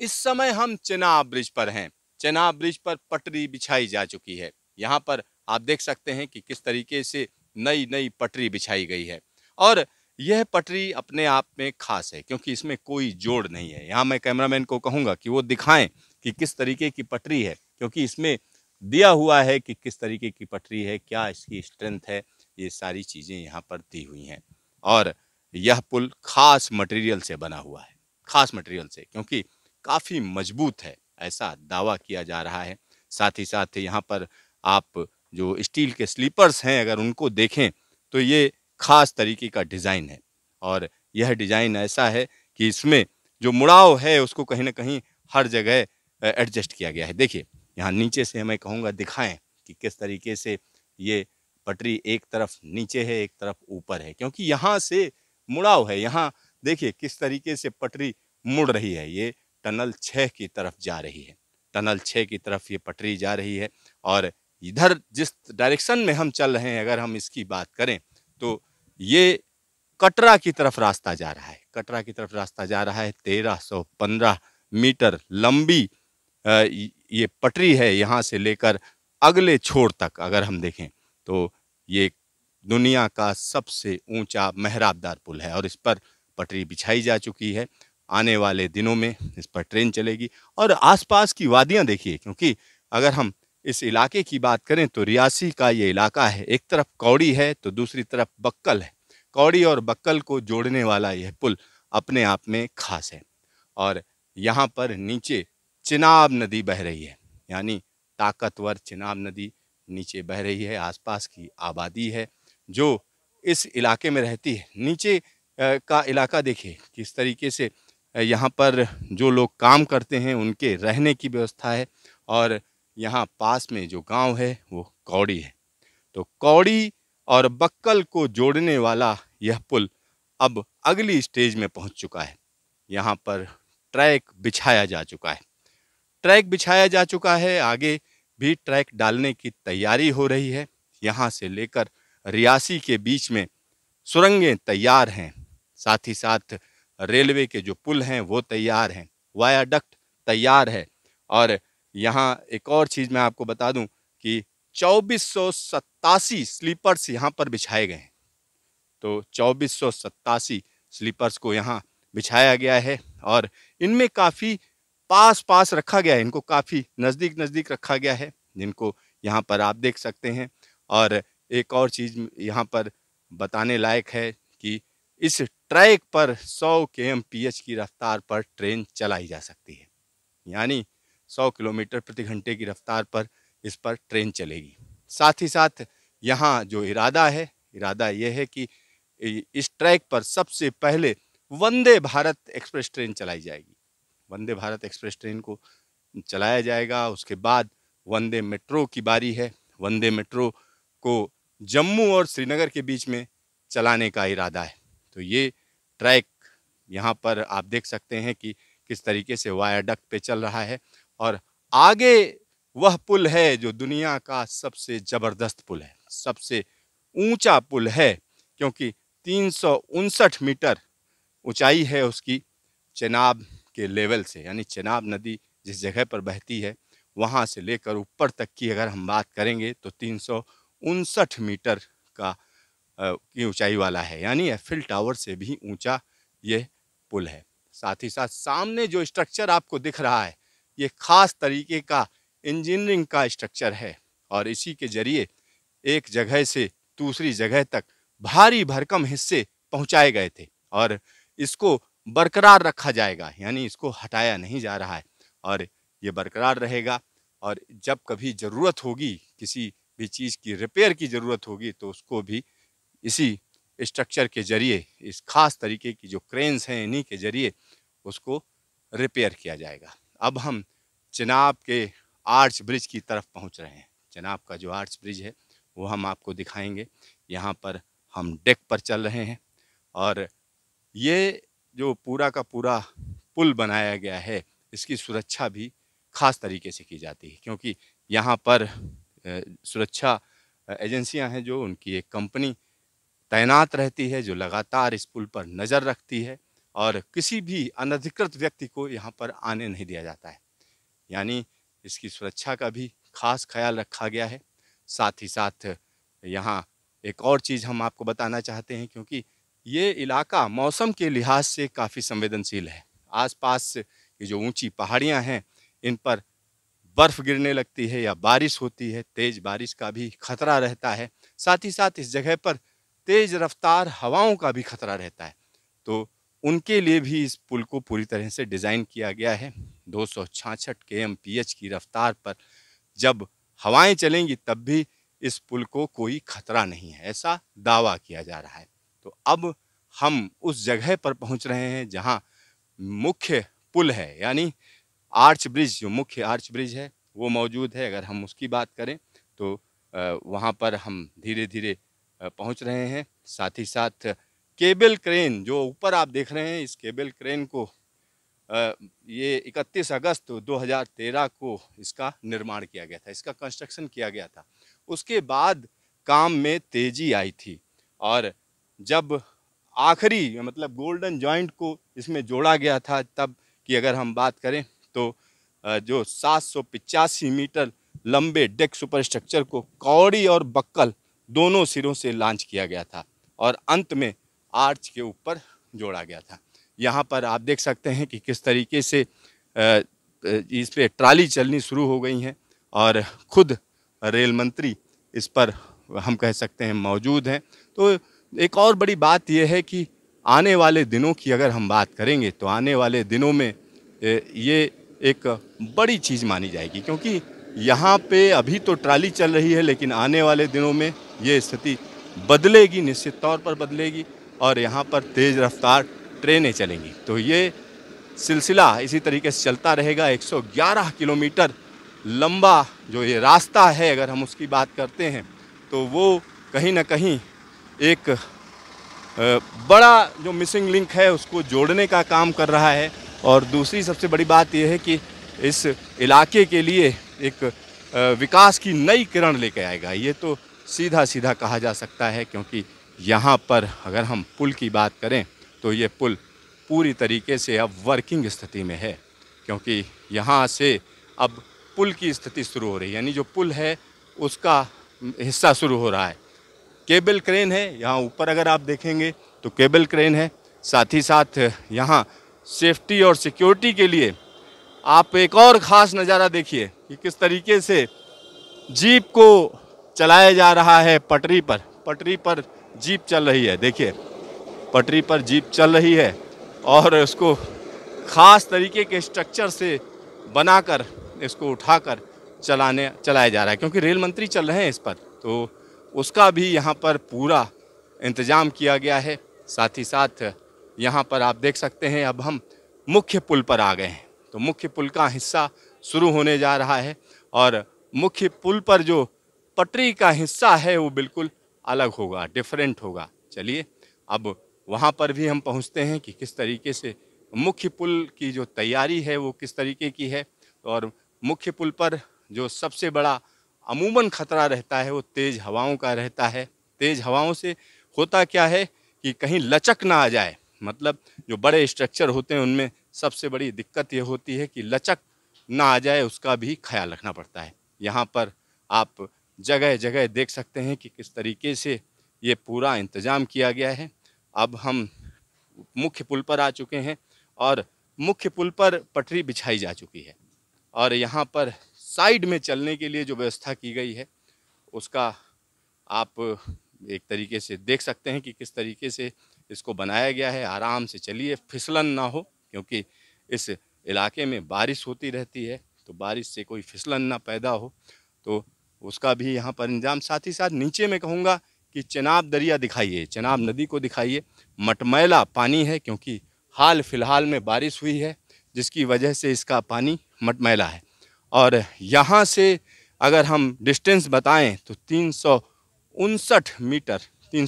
इस समय हम चेनाब ब्रिज पर हैं चेनाब ब्रिज पर पटरी बिछाई जा चुकी है यहाँ पर आप देख सकते हैं कि किस तरीके से नई नई पटरी बिछाई गई है और यह पटरी अपने आप में खास है क्योंकि इसमें कोई जोड़ नहीं है यहाँ मैं कैमरामैन को कहूँगा कि वो दिखाएं कि किस तरीके की पटरी है क्योंकि इसमें दिया हुआ है कि किस तरीके की पटरी है क्या इसकी स्ट्रेंथ है ये सारी चीज़ें यहाँ पर दी हुई हैं और यह पुल खास मटेरियल से बना हुआ है खास मटेरियल से क्योंकि काफ़ी मजबूत है ऐसा दावा किया जा रहा है साथ ही साथ यहाँ पर आप जो स्टील के स्लीपर्स हैं अगर उनको देखें तो ये ख़ास तरीके का डिज़ाइन है और यह डिज़ाइन ऐसा है कि इसमें जो मुड़ाव है उसको कहीं ना कहीं हर जगह एडजस्ट किया गया है देखिए यहाँ नीचे से मैं कहूँगा दिखाएं कि किस तरीके से ये पटरी एक तरफ नीचे है एक तरफ ऊपर है क्योंकि यहाँ से मुड़ाव है यहाँ देखिए किस तरीके से पटरी मुड़ रही है ये टनल छः की तरफ जा रही है टनल छः की तरफ ये पटरी जा रही है और इधर जिस डायरेक्शन में हम चल रहे हैं अगर हम इसकी बात करें तो ये कटरा की तरफ रास्ता जा रहा है कटरा की तरफ रास्ता जा रहा है तेरह सौ पंद्रह मीटर लंबी ये पटरी है यहाँ से लेकर अगले छोर तक अगर हम देखें तो ये दुनिया का सबसे ऊंचा मेहराबदार पुल है और इस पर पटरी बिछाई जा चुकी है आने वाले दिनों में इस पर ट्रेन चलेगी और आसपास की वादियाँ देखिए क्योंकि अगर हम इस इलाके की बात करें तो रियासी का ये इलाका है एक तरफ कौड़ी है तो दूसरी तरफ बक्कल है कौड़ी और बक्कल को जोड़ने वाला यह पुल अपने आप में खास है और यहाँ पर नीचे चिनाब नदी बह रही है यानी ताकतवर चिनाब नदी नीचे बह रही है आसपास की आबादी है जो इस इलाके में रहती है नीचे का इलाका देखिए किस तरीके से यहाँ पर जो लोग काम करते हैं उनके रहने की व्यवस्था है और यहाँ पास में जो गांव है वो कौड़ी है तो कौड़ी और बक्कल को जोड़ने वाला यह पुल अब अगली स्टेज में पहुँच चुका है यहाँ पर ट्रैक बिछाया जा चुका है ट्रैक बिछाया जा चुका है आगे भी ट्रैक डालने की तैयारी हो रही है यहाँ से लेकर रियासी के बीच में सुरंगें तैयार हैं साथ ही साथ रेलवे के जो पुल हैं वो तैयार हैं वायाडक्ट तैयार है और यहाँ एक और चीज़ मैं आपको बता दूँ कि चौबीस स्लीपर्स यहाँ पर बिछाए गए हैं तो चौबीस स्लीपर्स को यहाँ बिछाया गया है और इनमें काफ़ी पास पास रखा गया है इनको काफ़ी नज़दीक नज़दीक रखा गया है जिनको यहाँ पर आप देख सकते हैं और एक और चीज़ यहाँ पर बताने लायक है इस ट्रैक पर 100 के एम की रफ्तार पर ट्रेन चलाई जा सकती है यानी 100 किलोमीटर प्रति घंटे की रफ्तार पर इस पर ट्रेन चलेगी साथ ही साथ यहाँ जो इरादा है इरादा यह है कि इस ट्रैक पर सबसे पहले वंदे भारत एक्सप्रेस ट्रेन चलाई जाएगी वंदे भारत एक्सप्रेस ट्रेन को चलाया जाएगा उसके बाद वंदे मेट्रो की बारी है वंदे मेट्रो को जम्मू और श्रीनगर के बीच में चलाने का इरादा है तो ये ट्रैक यहाँ पर आप देख सकते हैं कि किस तरीके से वायाडक्ट पे चल रहा है और आगे वह पुल है जो दुनिया का सबसे ज़बरदस्त पुल है सबसे ऊंचा पुल है क्योंकि तीन मीटर ऊंचाई है उसकी चेनाब के लेवल से यानी चेनाब नदी जिस जगह पर बहती है वहाँ से लेकर ऊपर तक की अगर हम बात करेंगे तो तीन मीटर का की ऊंचाई वाला है यानी एफिल टावर से भी ऊंचा ये पुल है साथ ही साथ सामने जो स्ट्रक्चर आपको दिख रहा है ये ख़ास तरीके का इंजीनियरिंग का स्ट्रक्चर है और इसी के जरिए एक जगह से दूसरी जगह तक भारी भरकम हिस्से पहुंचाए गए थे और इसको बरकरार रखा जाएगा यानी इसको हटाया नहीं जा रहा है और ये बरकरार रहेगा और जब कभी ज़रूरत होगी किसी भी चीज़ की रिपेयर की ज़रूरत होगी तो उसको भी इसी स्ट्रक्चर के जरिए इस खास तरीके की जो क्रेन्स हैं इन्हीं के जरिए उसको रिपेयर किया जाएगा अब हम चिनाब के आर्च ब्रिज की तरफ पहुंच रहे हैं चिनाब का जो आर्च ब्रिज है वो हम आपको दिखाएंगे यहाँ पर हम डेक पर चल रहे हैं और ये जो पूरा का पूरा पुल बनाया गया है इसकी सुरक्षा भी खास तरीके से की जाती है क्योंकि यहाँ पर सुरक्षा एजेंसियाँ हैं जो उनकी एक कंपनी तैनात रहती है जो लगातार इस पुल पर नज़र रखती है और किसी भी अनधिकृत व्यक्ति को यहाँ पर आने नहीं दिया जाता है यानी इसकी सुरक्षा का भी खास ख्याल रखा गया है साथ ही साथ यहाँ एक और चीज़ हम आपको बताना चाहते हैं क्योंकि ये इलाका मौसम के लिहाज से काफ़ी संवेदनशील है आसपास की जो ऊंची पहाड़ियाँ हैं इन पर बर्फ़ गिरने लगती है या बारिश होती है तेज़ बारिश का भी खतरा रहता है साथ ही साथ इस जगह पर तेज रफ्तार हवाओं का भी खतरा रहता है तो उनके लिए भी इस पुल को पूरी तरह से डिज़ाइन किया गया है दो सौ छाछठ के एम पी एच की रफ्तार पर जब हवाएं चलेंगी तब भी इस पुल को कोई खतरा नहीं है ऐसा दावा किया जा रहा है तो अब हम उस जगह पर पहुंच रहे हैं जहां मुख्य पुल है यानी आर्च ब्रिज जो मुख्य आर्च ब्रिज है वो मौजूद है अगर हम उसकी बात करें तो वहाँ पर हम धीरे धीरे पहुंच रहे हैं साथ ही साथ केबल क्रेन जो ऊपर आप देख रहे हैं इस केबल क्रेन को ये 31 अगस्त 2013 को इसका निर्माण किया गया था इसका कंस्ट्रक्शन किया गया था उसके बाद काम में तेज़ी आई थी और जब आखिरी मतलब गोल्डन जॉइंट को इसमें जोड़ा गया था तब की अगर हम बात करें तो जो सात मीटर लंबे डेक सुपर स्ट्रक्चर को कौड़ी और बक्कल दोनों सिरों से लॉन्च किया गया था और अंत में आर्च के ऊपर जोड़ा गया था यहाँ पर आप देख सकते हैं कि किस तरीके से इस पर ट्राली चलनी शुरू हो गई हैं और खुद रेल मंत्री इस पर हम कह सकते हैं मौजूद हैं तो एक और बड़ी बात यह है कि आने वाले दिनों की अगर हम बात करेंगे तो आने वाले दिनों में ये एक बड़ी चीज़ मानी जाएगी क्योंकि यहाँ पे अभी तो ट्राली चल रही है लेकिन आने वाले दिनों में ये स्थिति बदलेगी निश्चित तौर पर बदलेगी और यहाँ पर तेज़ रफ्तार ट्रेनें चलेंगी तो ये सिलसिला इसी तरीके से चलता रहेगा 111 किलोमीटर लंबा जो ये रास्ता है अगर हम उसकी बात करते हैं तो वो कहीं ना कहीं एक बड़ा जो मिसिंग लिंक है उसको जोड़ने का काम कर रहा है और दूसरी सबसे बड़ी बात यह है कि इस इलाके के लिए एक विकास की नई किरण लेके आएगा ये तो सीधा सीधा कहा जा सकता है क्योंकि यहाँ पर अगर हम पुल की बात करें तो ये पुल पूरी तरीके से अब वर्किंग स्थिति में है क्योंकि यहाँ से अब पुल की स्थिति शुरू हो रही है यानी जो पुल है उसका हिस्सा शुरू हो रहा है केबल क्रेन है यहाँ ऊपर अगर आप देखेंगे तो केबल क्रेन है साथ ही साथ यहाँ सेफ्टी और सिक्योरिटी के लिए आप एक और ख़ास नज़ारा देखिए कि किस तरीके से जीप को चलाया जा रहा है पटरी पर पटरी पर जीप चल रही है देखिए पटरी पर जीप चल रही है और उसको ख़ास तरीके के स्ट्रक्चर से बनाकर इसको उठाकर चलाने चलाया जा रहा है क्योंकि रेल मंत्री चल रहे हैं इस पर तो उसका भी यहाँ पर पूरा इंतज़ाम किया गया है साथ ही साथ यहाँ पर आप देख सकते हैं अब हम मुख्य पुल पर आ गए हैं तो मुख्य पुल का हिस्सा शुरू होने जा रहा है और मुख्य पुल पर जो पटरी का हिस्सा है वो बिल्कुल अलग होगा डिफरेंट होगा चलिए अब वहाँ पर भी हम पहुँचते हैं कि किस तरीके से मुख्य पुल की जो तैयारी है वो किस तरीके की है और मुख्य पुल पर जो सबसे बड़ा अमूमन खतरा रहता है वो तेज़ हवाओं का रहता है तेज़ हवाओं से होता क्या है कि कहीं लचक ना आ जाए मतलब जो बड़े स्ट्रक्चर होते हैं उनमें सबसे बड़ी दिक्कत ये होती है कि लचक ना आ जाए उसका भी ख्याल रखना पड़ता है यहाँ पर आप जगह जगह देख सकते हैं कि किस तरीके से ये पूरा इंतज़ाम किया गया है अब हम मुख्य पुल पर आ चुके हैं और मुख्य पुल पर पटरी बिछाई जा चुकी है और यहाँ पर साइड में चलने के लिए जो व्यवस्था की गई है उसका आप एक तरीके से देख सकते हैं कि किस तरीके से इसको बनाया गया है आराम से चलिए फिसलन ना हो क्योंकि इस इलाके में बारिश होती रहती है तो बारिश से कोई फिसलन ना पैदा हो तो उसका भी यहाँ पर इंजाम साथ ही साथ नीचे में कहूँगा कि चनाब दरिया दिखाइए चनाब नदी को दिखाइए मटमैला पानी है क्योंकि हाल फिलहाल में बारिश हुई है जिसकी वजह से इसका पानी मटमैला है और यहाँ से अगर हम डिस्टेंस बताएं तो तीन मीटर तीन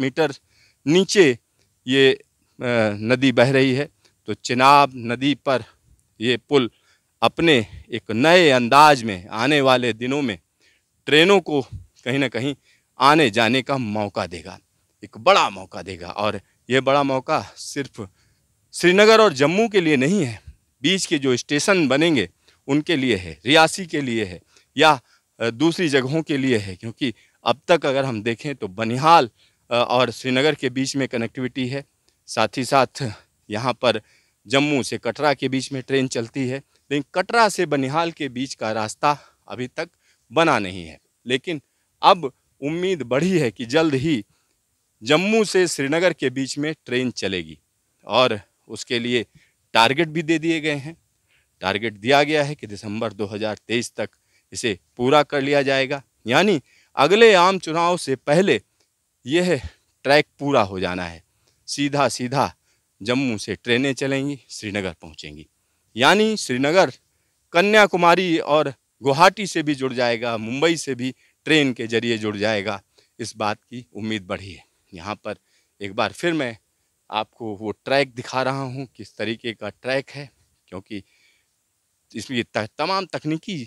मीटर नीचे ये नदी बह रही है तो चिनाब नदी पर ये पुल अपने एक नए अंदाज में आने वाले दिनों में ट्रेनों को कहीं ना कहीं आने जाने का मौका देगा एक बड़ा मौका देगा और ये बड़ा मौका सिर्फ श्रीनगर और जम्मू के लिए नहीं है बीच के जो स्टेशन बनेंगे उनके लिए है रियासी के लिए है या दूसरी जगहों के लिए है क्योंकि अब तक अगर हम देखें तो बनिहाल और श्रीनगर के बीच में कनेक्टिविटी है साथ ही साथ यहाँ पर जम्मू से कटरा के बीच में ट्रेन चलती है लेकिन कटरा से बनिहाल के बीच का रास्ता अभी तक बना नहीं है लेकिन अब उम्मीद बढ़ी है कि जल्द ही जम्मू से श्रीनगर के बीच में ट्रेन चलेगी और उसके लिए टारगेट भी दे दिए गए हैं टारगेट दिया गया है कि दिसंबर 2023 तक इसे पूरा कर लिया जाएगा यानी अगले आम चुनाव से पहले यह ट्रैक पूरा हो जाना है सीधा सीधा जम्मू से ट्रेनें चलेंगी श्रीनगर पहुंचेंगी यानी श्रीनगर कन्याकुमारी और गुवाहाटी से भी जुड़ जाएगा मुंबई से भी ट्रेन के जरिए जुड़ जाएगा इस बात की उम्मीद बढ़ी है यहाँ पर एक बार फिर मैं आपको वो ट्रैक दिखा रहा हूँ किस तरीके का ट्रैक है क्योंकि इसमें तमाम तकनीकी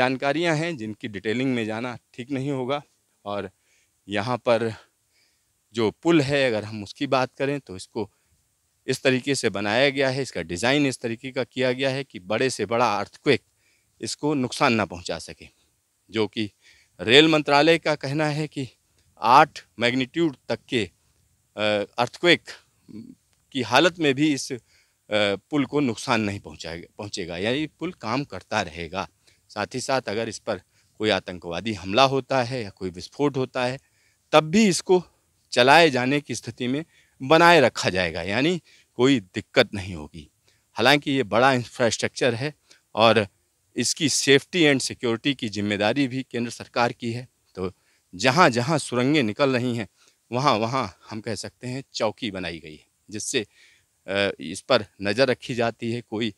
जानकारियाँ हैं जिनकी डिटेलिंग में जाना ठीक नहीं होगा और यहाँ पर जो पुल है अगर हम उसकी बात करें तो इसको इस तरीके से बनाया गया है इसका डिज़ाइन इस तरीके का किया गया है कि बड़े से बड़ा अर्थक्वेक इसको नुकसान ना पहुंचा सके जो कि रेल मंत्रालय का कहना है कि आठ मैग्नीट्यूड तक के अर्थक्वेक की हालत में भी इस पुल को नुकसान नहीं पहुंचाएगा पहुंचेगा यानी पुल काम करता रहेगा साथ ही साथ अगर इस पर कोई आतंकवादी हमला होता है या कोई विस्फोट होता है तब भी इसको चलाए जाने की स्थिति में बनाए रखा जाएगा यानी कोई दिक्कत नहीं होगी हालांकि ये बड़ा इंफ्रास्ट्रक्चर है और इसकी सेफ्टी एंड सिक्योरिटी की जिम्मेदारी भी केंद्र सरकार की है तो जहाँ जहाँ सुरंगें निकल रही हैं वहाँ वहाँ हम कह सकते हैं चौकी बनाई गई है जिससे इस पर नज़र रखी जाती है कोई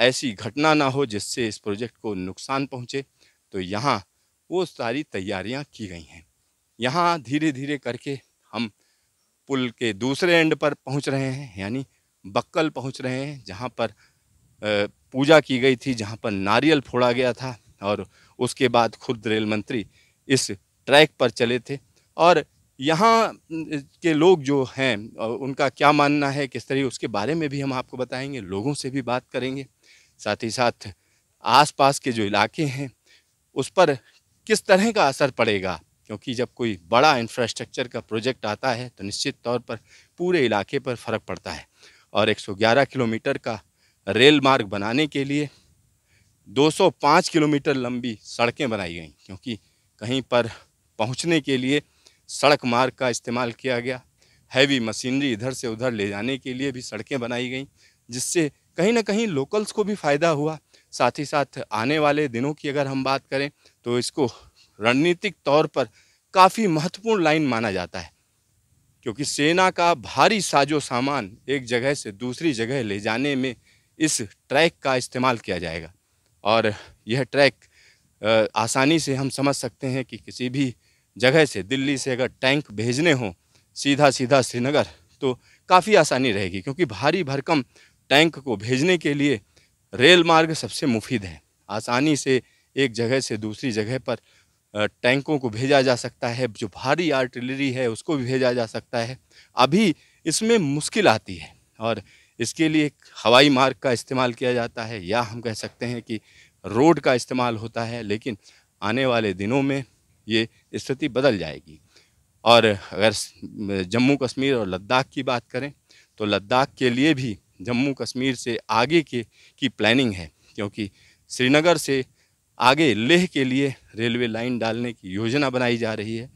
ऐसी घटना ना हो जिससे इस प्रोजेक्ट को नुकसान पहुँचे तो यहाँ वो सारी तैयारियाँ की गई हैं यहाँ धीरे धीरे करके हम पुल के दूसरे एंड पर पहुंच रहे हैं यानी बक्कल पहुंच रहे हैं जहां पर पूजा की गई थी जहां पर नारियल फोड़ा गया था और उसके बाद खुद रेल मंत्री इस ट्रैक पर चले थे और यहाँ के लोग जो हैं उनका क्या मानना है किस तरह उसके बारे में भी हम आपको बताएंगे लोगों से भी बात करेंगे साथ ही साथ आसपास के जो इलाके हैं उस पर किस तरह का असर पड़ेगा क्योंकि जब कोई बड़ा इंफ्रास्ट्रक्चर का प्रोजेक्ट आता है तो निश्चित तौर पर पूरे इलाके पर फ़र्क पड़ता है और 111 किलोमीटर का रेल मार्ग बनाने के लिए 205 किलोमीटर लंबी सड़कें बनाई गई क्योंकि कहीं पर पहुंचने के लिए सड़क मार्ग का इस्तेमाल किया गया हैवी मशीनरी इधर से उधर ले जाने के लिए भी सड़कें बनाई गई जिससे कहीं ना कहीं लोकल्स को भी फ़ायदा हुआ साथ ही साथ आने वाले दिनों की अगर हम बात करें तो इसको रणनीतिक तौर पर काफ़ी महत्वपूर्ण लाइन माना जाता है क्योंकि सेना का भारी साजो सामान एक जगह से दूसरी जगह ले जाने में इस ट्रैक का इस्तेमाल किया जाएगा और यह ट्रैक आसानी से हम समझ सकते हैं कि किसी भी जगह से दिल्ली से अगर टैंक भेजने हों सीधा सीधा श्रीनगर तो काफ़ी आसानी रहेगी क्योंकि भारी भरकम टैंक को भेजने के लिए रेल मार्ग सबसे मुफीद है आसानी से एक जगह से दूसरी जगह पर टैंकों को भेजा जा सकता है जो भारी आर्टिलरी है उसको भी भेजा जा सकता है अभी इसमें मुश्किल आती है और इसके लिए हवाई मार्ग का इस्तेमाल किया जाता है या हम कह सकते हैं कि रोड का इस्तेमाल होता है लेकिन आने वाले दिनों में ये स्थिति बदल जाएगी और अगर जम्मू कश्मीर और लद्दाख की बात करें तो लद्दाख के लिए भी जम्मू कश्मीर से आगे के की प्लानिंग है क्योंकि श्रीनगर से आगे लेह के लिए रेलवे लाइन डालने की योजना बनाई जा रही है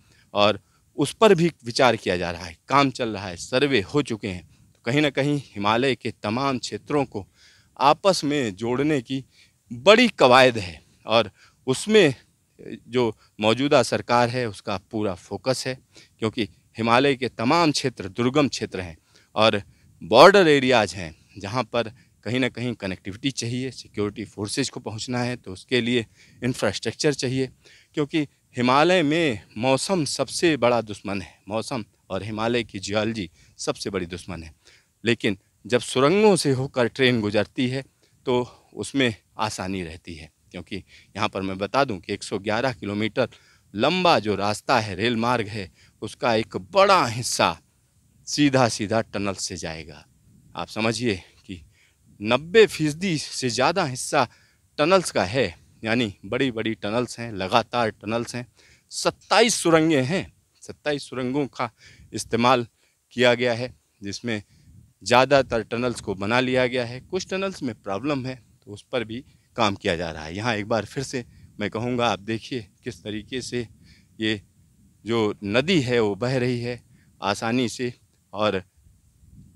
और उस पर भी विचार किया जा रहा है काम चल रहा है सर्वे हो चुके हैं तो कहीं ना कहीं हिमालय के तमाम क्षेत्रों को आपस में जोड़ने की बड़ी कवायद है और उसमें जो मौजूदा सरकार है उसका पूरा फोकस है क्योंकि हिमालय के तमाम क्षेत्र दुर्गम क्षेत्र हैं और बॉर्डर एरियाज हैं जहाँ पर कहीं ना कहीं कनेक्टिविटी चाहिए सिक्योरिटी फोर्सेज को पहुंचना है तो उसके लिए इंफ्रास्ट्रक्चर चाहिए क्योंकि हिमालय में मौसम सबसे बड़ा दुश्मन है मौसम और हिमालय की जियोलॉजी सबसे बड़ी दुश्मन है लेकिन जब सुरंगों से होकर ट्रेन गुजरती है तो उसमें आसानी रहती है क्योंकि यहाँ पर मैं बता दूँ कि 111 किलोमीटर लंबा जो रास्ता है रेल मार्ग है उसका एक बड़ा हिस्सा सीधा सीधा टनल से जाएगा आप समझिए नब्बे फीसदी से ज़्यादा हिस्सा टनल्स का है यानी बड़ी बड़ी टनल्स हैं लगातार टनल्स हैं सत्ताईस सुरंगें हैं सत्ताईस सुरंगों का इस्तेमाल किया गया है जिसमें ज़्यादातर टनल्स को बना लिया गया है कुछ टनल्स में प्रॉब्लम है तो उस पर भी काम किया जा रहा है यहाँ एक बार फिर से मैं कहूँगा आप देखिए किस तरीके से ये जो नदी है वो बह रही है आसानी से और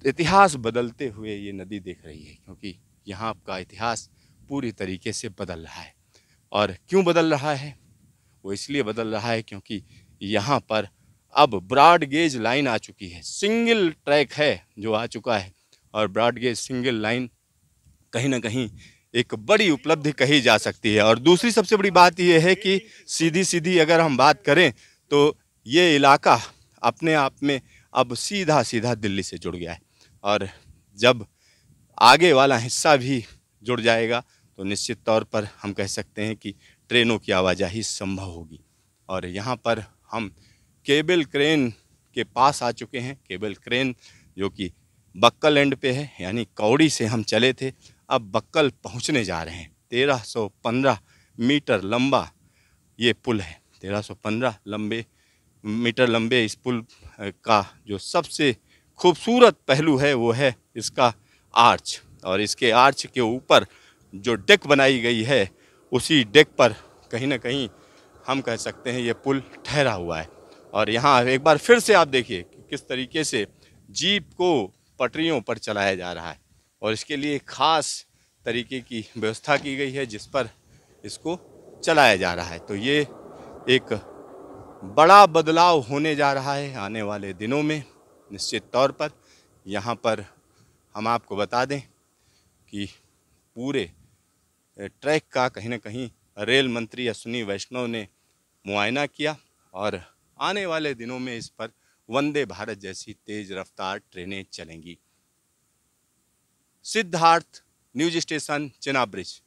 इतिहास बदलते हुए ये नदी देख रही है क्योंकि यहाँ का इतिहास पूरी तरीके से बदल रहा है और क्यों बदल रहा है वो इसलिए बदल रहा है क्योंकि यहाँ पर अब ब्रॉड गेज लाइन आ चुकी है सिंगल ट्रैक है जो आ चुका है और ब्रॉड गेज सिंगल लाइन कहीं ना कहीं एक बड़ी उपलब्धि कही जा सकती है और दूसरी सबसे बड़ी बात यह है कि सीधी सीधी अगर हम बात करें तो ये इलाका अपने आप में अब सीधा सीधा दिल्ली से जुड़ गया है और जब आगे वाला हिस्सा भी जुड़ जाएगा तो निश्चित तौर पर हम कह सकते हैं कि ट्रेनों की आवाजाही संभव होगी और यहाँ पर हम केबल क्रेन के पास आ चुके हैं केबल क्रेन जो कि बक्कल एंड पे है यानी कौड़ी से हम चले थे अब बक्कल पहुँचने जा रहे हैं 1315 मीटर लंबा ये पुल है 1315 लंबे मीटर लंबे इस पुल का जो सबसे खूबसूरत पहलू है वो है इसका आर्च और इसके आर्च के ऊपर जो डेक बनाई गई है उसी डेक पर कहीं ना कहीं हम कह सकते हैं ये पुल ठहरा हुआ है और यहाँ एक बार फिर से आप देखिए कि किस तरीके से जीप को पटरियों पर चलाया जा रहा है और इसके लिए ख़ास तरीके की व्यवस्था की गई है जिस पर इसको चलाया जा रहा है तो ये एक बड़ा बदलाव होने जा रहा है आने वाले दिनों में निश्चित तौर पर यहाँ पर हम आपको बता दें कि पूरे ट्रैक का कहीं ना कहीं रेल मंत्री अश्विनी वैष्णव ने मुआयना किया और आने वाले दिनों में इस पर वंदे भारत जैसी तेज रफ्तार ट्रेनें चलेंगी सिद्धार्थ न्यूज स्टेशन चिनाब्रिज